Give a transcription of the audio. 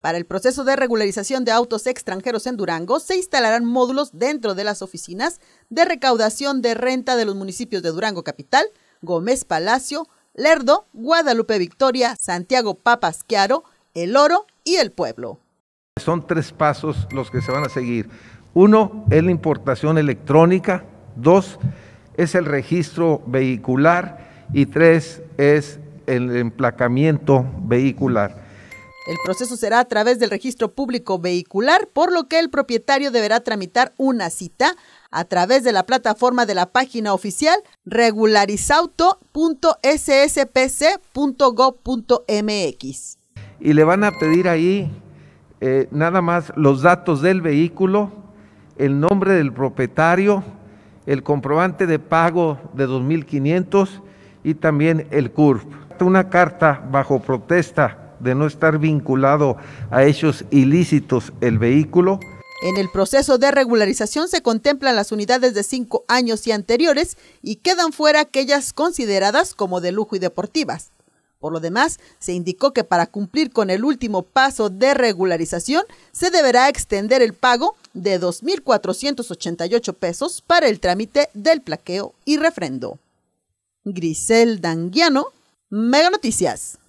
Para el proceso de regularización de autos extranjeros en Durango, se instalarán módulos dentro de las oficinas de recaudación de renta de los municipios de Durango Capital, Gómez Palacio, Lerdo, Guadalupe Victoria, Santiago Papasquiaro, El Oro y El Pueblo. Son tres pasos los que se van a seguir. Uno es la importación electrónica, dos es el registro vehicular y tres es el emplacamiento vehicular. El proceso será a través del registro público vehicular, por lo que el propietario deberá tramitar una cita a través de la plataforma de la página oficial regularizauto.sspc.gov.mx. Y le van a pedir ahí eh, nada más los datos del vehículo, el nombre del propietario, el comprobante de pago de 2.500 y también el CURP. Una carta bajo protesta de no estar vinculado a hechos ilícitos el vehículo. En el proceso de regularización se contemplan las unidades de cinco años y anteriores y quedan fuera aquellas consideradas como de lujo y deportivas. Por lo demás, se indicó que para cumplir con el último paso de regularización se deberá extender el pago de 2.488 pesos para el trámite del plaqueo y refrendo. Grisel Danguiano, Mega Noticias.